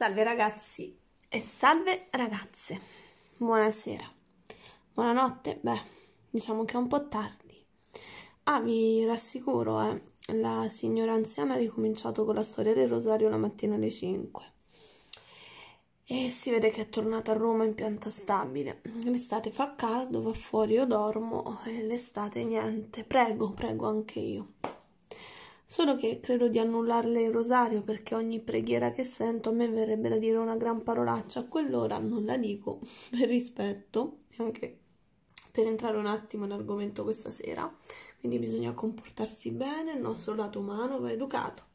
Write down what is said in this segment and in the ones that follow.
Salve ragazzi e salve ragazze, buonasera, buonanotte, beh, diciamo che è un po' tardi. Ah, vi rassicuro, eh, la signora anziana ha ricominciato con la storia del rosario la mattina alle 5 e si vede che è tornata a Roma in pianta stabile. L'estate fa caldo, va fuori, io dormo e l'estate niente, prego, prego anche io solo che credo di annullarle il rosario perché ogni preghiera che sento a me verrebbe da dire una gran parolaccia, a quell'ora non la dico per rispetto e anche per entrare un attimo in argomento questa sera, quindi bisogna comportarsi bene, il nostro lato umano va educato.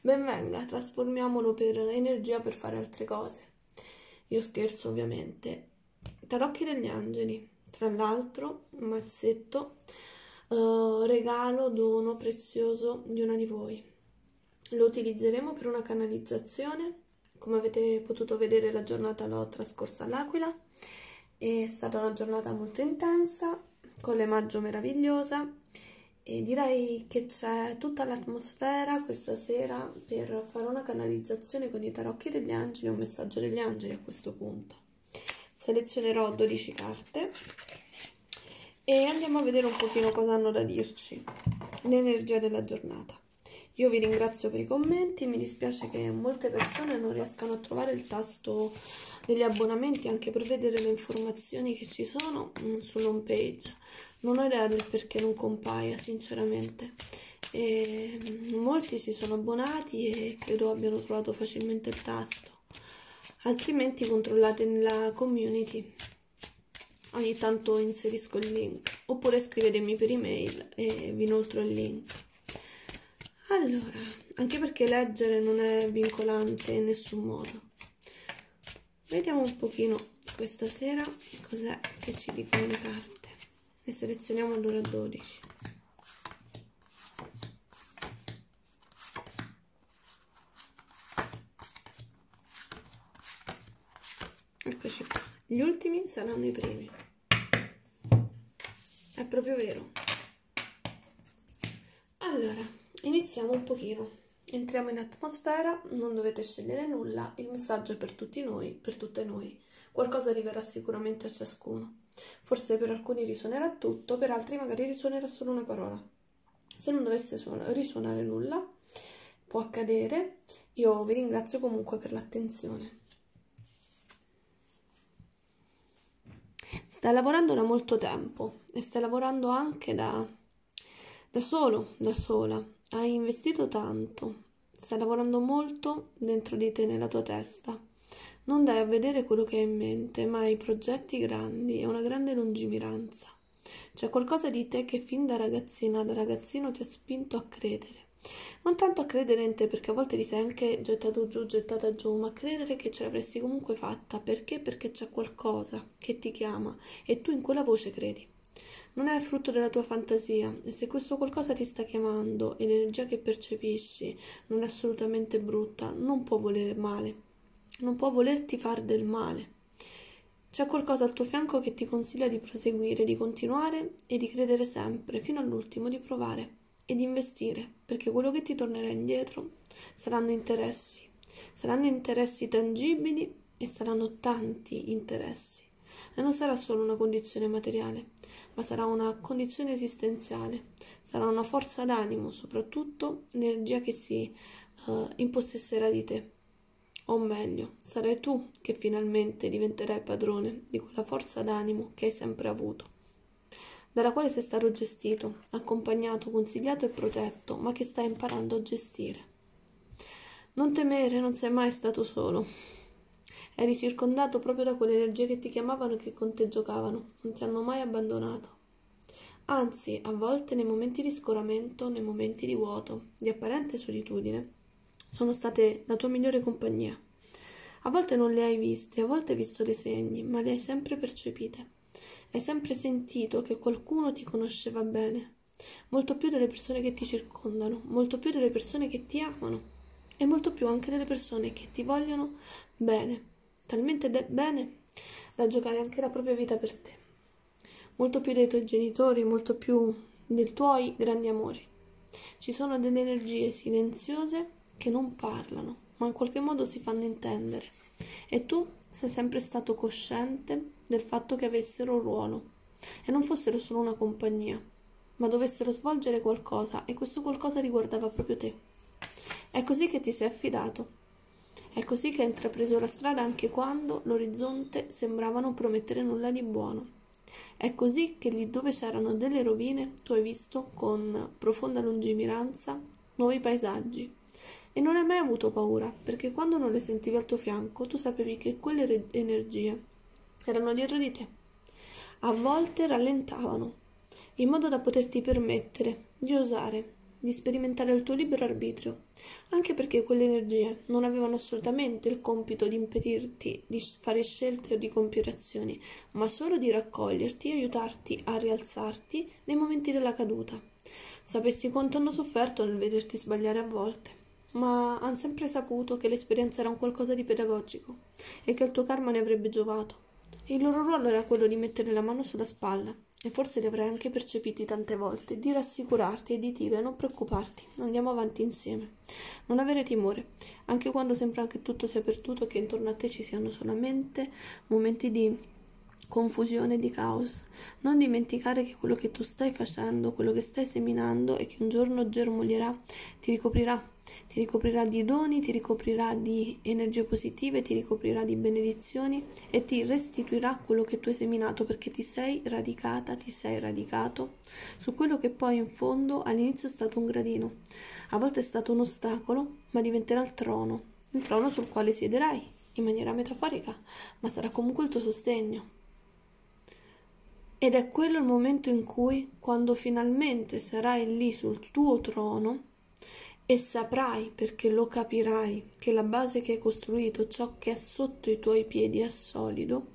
Ben venga, trasformiamolo per energia per fare altre cose. Io scherzo ovviamente. Tarocchi degli angeli, tra l'altro, un mazzetto eh, regalo, dono prezioso di una di voi. Lo utilizzeremo per una canalizzazione, come avete potuto vedere la giornata l'ho trascorsa all'Aquila, è stata una giornata molto intensa, con le maggio meravigliosa e direi che c'è tutta l'atmosfera questa sera per fare una canalizzazione con i tarocchi degli angeli, un messaggio degli angeli a questo punto. Selezionerò 12 carte e andiamo a vedere un pochino cosa hanno da dirci l'energia della giornata io vi ringrazio per i commenti mi dispiace che molte persone non riescano a trovare il tasto degli abbonamenti anche per vedere le informazioni che ci sono mm, sull'home page non ho idea del perché non compaia sinceramente e mm, molti si sono abbonati e credo abbiano trovato facilmente il tasto altrimenti controllate nella community ogni tanto inserisco il link oppure scrivetemi per email e vi inoltro il link allora anche perché leggere non è vincolante in nessun modo vediamo un pochino questa sera cos'è che ci dicono le carte ne selezioniamo allora 12 gli ultimi saranno i primi. È proprio vero. Allora, iniziamo un pochino. Entriamo in atmosfera, non dovete scegliere nulla, il messaggio è per tutti noi, per tutte noi. Qualcosa arriverà sicuramente a ciascuno. Forse per alcuni risuonerà tutto, per altri magari risuonerà solo una parola. Se non dovesse risuonare nulla, può accadere. Io vi ringrazio comunque per l'attenzione. Stai lavorando da molto tempo e stai lavorando anche da, da solo, da sola. Hai investito tanto, stai lavorando molto dentro di te, nella tua testa. Non dai a vedere quello che hai in mente, ma hai progetti grandi e una grande lungimiranza. C'è qualcosa di te che fin da ragazzina, da ragazzino ti ha spinto a credere non tanto a credere in te, perché a volte ti sei anche gettato giù, gettata giù, ma a credere che ce l'avresti comunque fatta. Perché? Perché c'è qualcosa che ti chiama e tu in quella voce credi. Non è frutto della tua fantasia e se questo qualcosa ti sta chiamando e l'energia che percepisci non è assolutamente brutta, non può volere male, non può volerti far del male. C'è qualcosa al tuo fianco che ti consiglia di proseguire, di continuare e di credere sempre, fino all'ultimo, di provare ed investire, perché quello che ti tornerà indietro saranno interessi, saranno interessi tangibili e saranno tanti interessi. E non sarà solo una condizione materiale, ma sarà una condizione esistenziale, sarà una forza d'animo, soprattutto l'energia che si uh, impossesserà di te. O meglio, sarai tu che finalmente diventerai padrone di quella forza d'animo che hai sempre avuto dalla quale sei stato gestito, accompagnato, consigliato e protetto, ma che stai imparando a gestire. Non temere, non sei mai stato solo. Eri circondato proprio da quelle energie che ti chiamavano e che con te giocavano, non ti hanno mai abbandonato. Anzi, a volte nei momenti di scoramento, nei momenti di vuoto, di apparente solitudine, sono state la tua migliore compagnia. A volte non le hai viste, a volte hai visto dei segni, ma le hai sempre percepite. Hai sempre sentito che qualcuno ti conosceva bene, molto più delle persone che ti circondano, molto più delle persone che ti amano e molto più anche delle persone che ti vogliono bene, talmente de- bene da giocare anche la propria vita per te, molto più dei tuoi genitori, molto più dei tuoi grandi amori. Ci sono delle energie silenziose che non parlano, ma in qualche modo si fanno intendere. E tu se sempre stato cosciente del fatto che avessero un ruolo e non fossero solo una compagnia, ma dovessero svolgere qualcosa e questo qualcosa riguardava proprio te. È così che ti sei affidato. È così che hai intrapreso la strada anche quando l'orizzonte sembrava non promettere nulla di buono. È così che lì dove c'erano delle rovine tu hai visto con profonda lungimiranza nuovi paesaggi, e non hai mai avuto paura, perché quando non le sentivi al tuo fianco, tu sapevi che quelle re- energie erano dietro di te. A volte rallentavano, in modo da poterti permettere di osare, di sperimentare il tuo libero arbitrio, anche perché quelle energie non avevano assolutamente il compito di impedirti di fare scelte o di compiere azioni, ma solo di raccoglierti e aiutarti a rialzarti nei momenti della caduta. Sapessi quanto hanno sofferto nel vederti sbagliare a volte ma han sempre saputo che l'esperienza era un qualcosa di pedagogico e che il tuo karma ne avrebbe giovato. Il loro ruolo era quello di mettere la mano sulla spalla, e forse li avrei anche percepiti tante volte, di rassicurarti e di dire non preoccuparti, andiamo avanti insieme. Non avere timore, anche quando sembra che tutto sia perduto e che intorno a te ci siano solamente momenti di confusione di caos. Non dimenticare che quello che tu stai facendo, quello che stai seminando e che un giorno germoglierà, ti ricoprirà ti ricoprirà di doni, ti ricoprirà di energie positive, ti ricoprirà di benedizioni e ti restituirà quello che tu hai seminato perché ti sei radicata, ti sei radicato su quello che poi in fondo all'inizio è stato un gradino, a volte è stato un ostacolo, ma diventerà il trono, il trono sul quale siederai in maniera metaforica, ma sarà comunque il tuo sostegno. Ed è quello il momento in cui, quando finalmente sarai lì sul tuo trono, e saprai, perché lo capirai, che la base che hai costruito, ciò che è sotto i tuoi piedi è solido,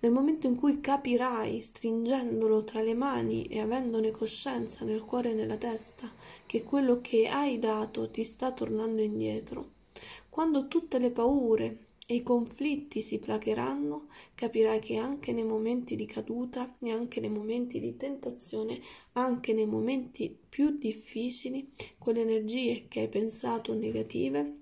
nel momento in cui capirai, stringendolo tra le mani e avendone coscienza nel cuore e nella testa, che quello che hai dato ti sta tornando indietro, quando tutte le paure, e i conflitti si placheranno, capirai che anche nei momenti di caduta neanche nei momenti di tentazione, anche nei momenti più difficili, quelle energie che hai pensato negative,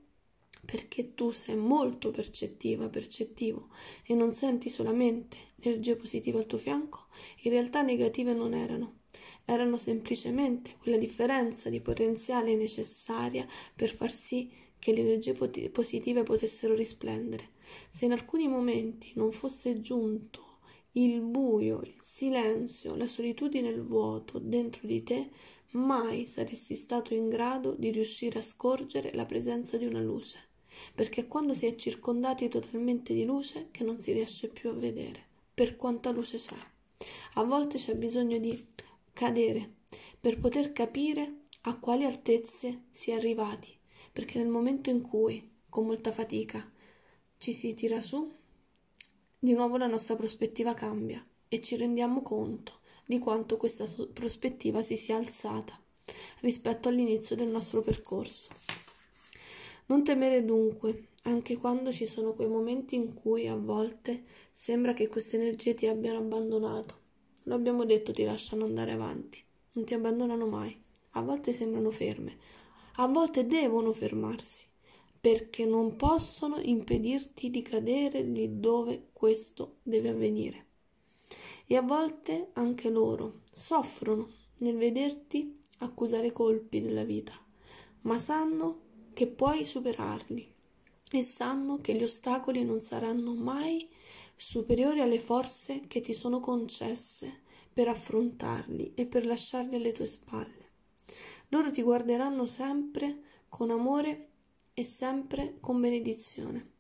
perché tu sei molto percettiva, percettivo e non senti solamente energie positive al tuo fianco, in realtà negative non erano erano semplicemente quella differenza di potenziale necessaria per far sì che le energie positive potessero risplendere. Se in alcuni momenti non fosse giunto il buio, il silenzio, la solitudine e il vuoto dentro di te, mai saresti stato in grado di riuscire a scorgere la presenza di una luce, perché è quando si è circondati totalmente di luce che non si riesce più a vedere, per quanta luce c'è. A volte c'è bisogno di cadere per poter capire a quali altezze si è arrivati perché nel momento in cui, con molta fatica, ci si tira su, di nuovo la nostra prospettiva cambia e ci rendiamo conto di quanto questa prospettiva si sia alzata rispetto all'inizio del nostro percorso. Non temere dunque, anche quando ci sono quei momenti in cui a volte sembra che queste energie ti abbiano abbandonato. Lo abbiamo detto, ti lasciano andare avanti, non ti abbandonano mai. A volte sembrano ferme, a volte devono fermarsi perché non possono impedirti di cadere lì dove questo deve avvenire. E a volte anche loro soffrono nel vederti accusare colpi della vita, ma sanno che puoi superarli e sanno che gli ostacoli non saranno mai superiori alle forze che ti sono concesse per affrontarli e per lasciarli alle tue spalle. Loro ti guarderanno sempre con amore e sempre con benedizione.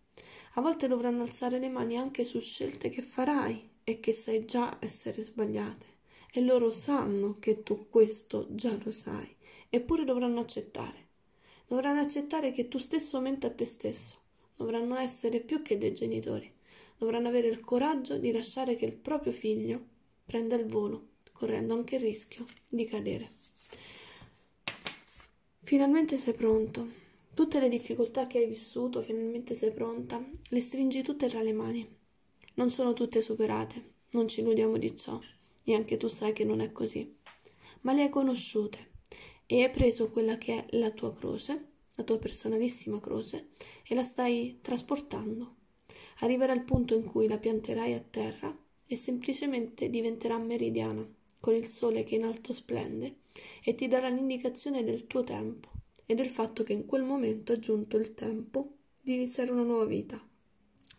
A volte dovranno alzare le mani anche su scelte che farai e che sai già essere sbagliate. E loro sanno che tu questo già lo sai, eppure dovranno accettare. Dovranno accettare che tu stesso menti a te stesso. Dovranno essere più che dei genitori. Dovranno avere il coraggio di lasciare che il proprio figlio prenda il volo, correndo anche il rischio di cadere. Finalmente sei pronto. Tutte le difficoltà che hai vissuto, finalmente sei pronta, le stringi tutte tra le mani. Non sono tutte superate, non ci illudiamo di ciò, e anche tu sai che non è così. Ma le hai conosciute e hai preso quella che è la tua croce, la tua personalissima croce, e la stai trasportando. Arriverà il punto in cui la pianterai a terra e semplicemente diventerà meridiana con il sole che in alto splende, e ti darà l'indicazione del tuo tempo e del fatto che in quel momento è giunto il tempo di iniziare una nuova vita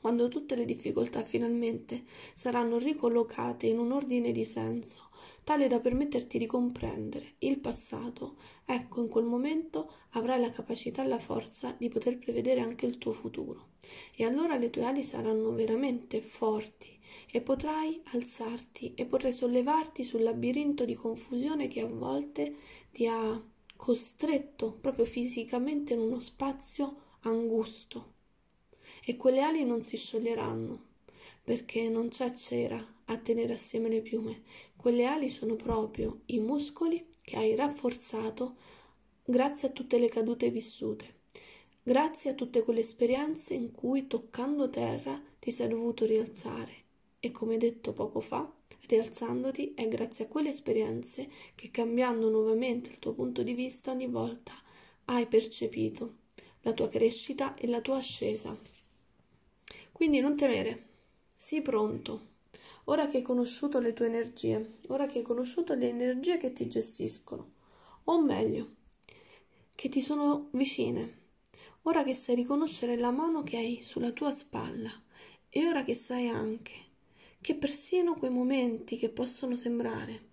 quando tutte le difficoltà finalmente saranno ricollocate in un ordine di senso, tale da permetterti di comprendere il passato, ecco in quel momento avrai la capacità e la forza di poter prevedere anche il tuo futuro. E allora le tue ali saranno veramente forti e potrai alzarti e potrai sollevarti sul labirinto di confusione che a volte ti ha costretto proprio fisicamente in uno spazio angusto e quelle ali non si scioglieranno, perché non c'è cera a tenere assieme le piume. Quelle ali sono proprio i muscoli che hai rafforzato grazie a tutte le cadute vissute, grazie a tutte quelle esperienze in cui toccando terra ti sei dovuto rialzare. E come detto poco fa, rialzandoti è grazie a quelle esperienze che cambiando nuovamente il tuo punto di vista ogni volta hai percepito la tua crescita e la tua ascesa. Quindi non temere, sii pronto. Ora che hai conosciuto le tue energie, ora che hai conosciuto le energie che ti gestiscono, o meglio, che ti sono vicine, ora che sai riconoscere la mano che hai sulla tua spalla e ora che sai anche che persino quei momenti che possono sembrare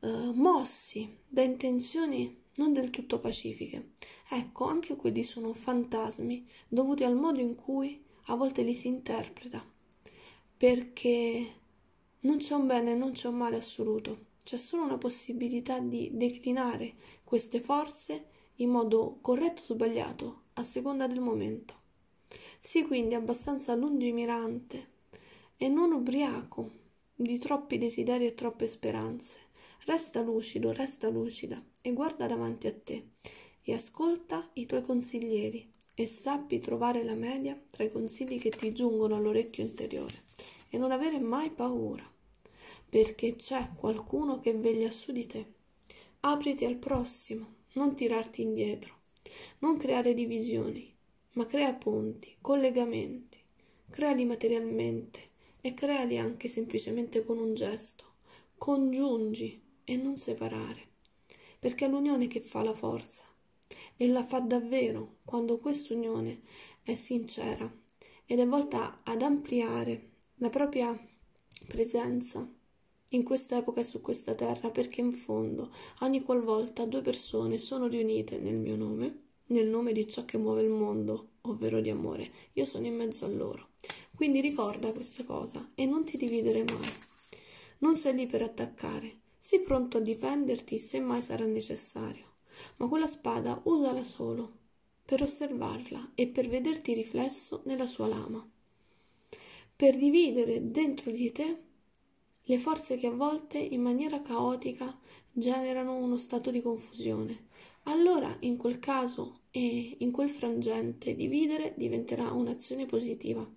eh, mossi da intenzioni non del tutto pacifiche, ecco, anche quelli sono fantasmi dovuti al modo in cui a volte li si interpreta perché non c'è un bene, non c'è un male assoluto, c'è solo una possibilità di declinare queste forze in modo corretto o sbagliato a seconda del momento. Sii quindi abbastanza lungimirante e non ubriaco di troppi desideri e troppe speranze. Resta lucido, resta lucida e guarda davanti a te e ascolta i tuoi consiglieri e sappi trovare la media tra i consigli che ti giungono all'orecchio interiore e non avere mai paura, perché c'è qualcuno che veglia su di te. Apriti al prossimo, non tirarti indietro, non creare divisioni, ma crea ponti, collegamenti, creali materialmente e creali anche semplicemente con un gesto, congiungi e non separare, perché è l'unione che fa la forza e la fa davvero quando questa unione è sincera ed è volta ad ampliare la propria presenza in questa epoca e su questa terra, perché in fondo ogni qualvolta due persone sono riunite nel mio nome, nel nome di ciò che muove il mondo, ovvero di amore, io sono in mezzo a loro. Quindi ricorda questa cosa e non ti dividere mai. Non sei lì per attaccare, sii pronto a difenderti se mai sarà necessario ma quella spada usala solo per osservarla e per vederti riflesso nella sua lama, per dividere dentro di te le forze che a volte in maniera caotica generano uno stato di confusione. Allora in quel caso e in quel frangente dividere diventerà un'azione positiva.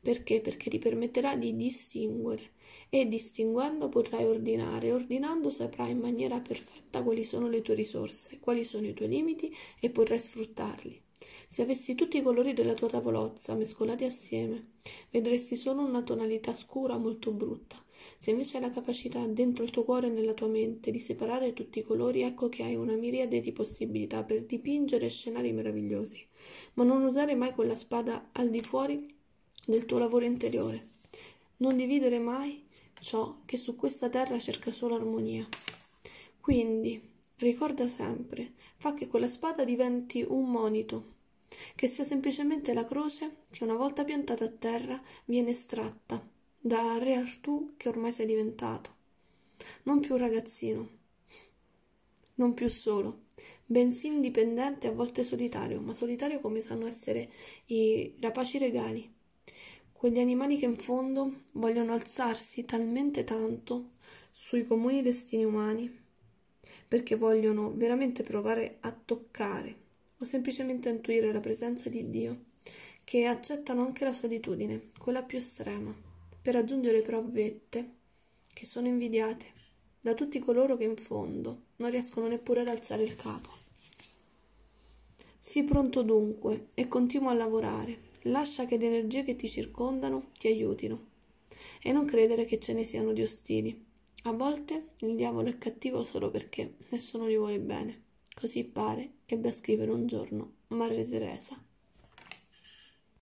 Perché? Perché ti permetterà di distinguere e distinguendo potrai ordinare, ordinando saprai in maniera perfetta quali sono le tue risorse, quali sono i tuoi limiti e potrai sfruttarli. Se avessi tutti i colori della tua tavolozza mescolati assieme, vedresti solo una tonalità scura molto brutta. Se invece hai la capacità dentro il tuo cuore e nella tua mente di separare tutti i colori, ecco che hai una miriade di possibilità per dipingere scenari meravigliosi. Ma non usare mai quella spada al di fuori nel tuo lavoro interiore. Non dividere mai ciò che su questa terra cerca solo armonia. Quindi, ricorda sempre, fa che quella spada diventi un monito, che sia semplicemente la croce che una volta piantata a terra viene estratta da re Artù che ormai sei diventato. Non più un ragazzino, non più solo, bensì indipendente, a volte solitario, ma solitario come sanno essere i rapaci regali quegli animali che in fondo vogliono alzarsi talmente tanto sui comuni destini umani, perché vogliono veramente provare a toccare o semplicemente a intuire la presenza di Dio, che accettano anche la solitudine, quella più estrema, per raggiungere però vette che sono invidiate da tutti coloro che in fondo non riescono neppure ad alzare il capo. Sii pronto dunque e continua a lavorare lascia che le energie che ti circondano ti aiutino e non credere che ce ne siano di ostili. A volte il diavolo è cattivo solo perché nessuno gli vuole bene. Così pare ebbe a scrivere un giorno Maria Teresa.